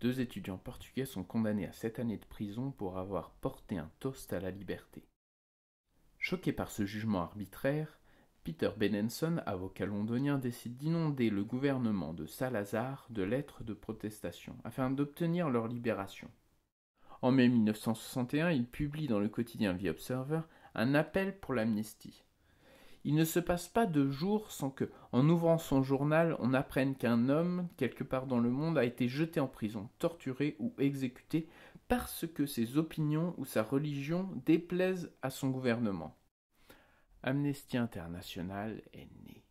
Deux étudiants portugais sont condamnés à sept années de prison pour avoir porté un toast à la liberté. Choqué par ce jugement arbitraire, Peter Benenson, avocat londonien, décide d'inonder le gouvernement de Salazar de lettres de protestation afin d'obtenir leur libération. En mai 1961, il publie dans le quotidien The Observer un appel pour l'amnistie. Il ne se passe pas de jour sans que, en ouvrant son journal, on apprenne qu'un homme, quelque part dans le monde, a été jeté en prison, torturé ou exécuté parce que ses opinions ou sa religion déplaisent à son gouvernement. Amnesty International est né.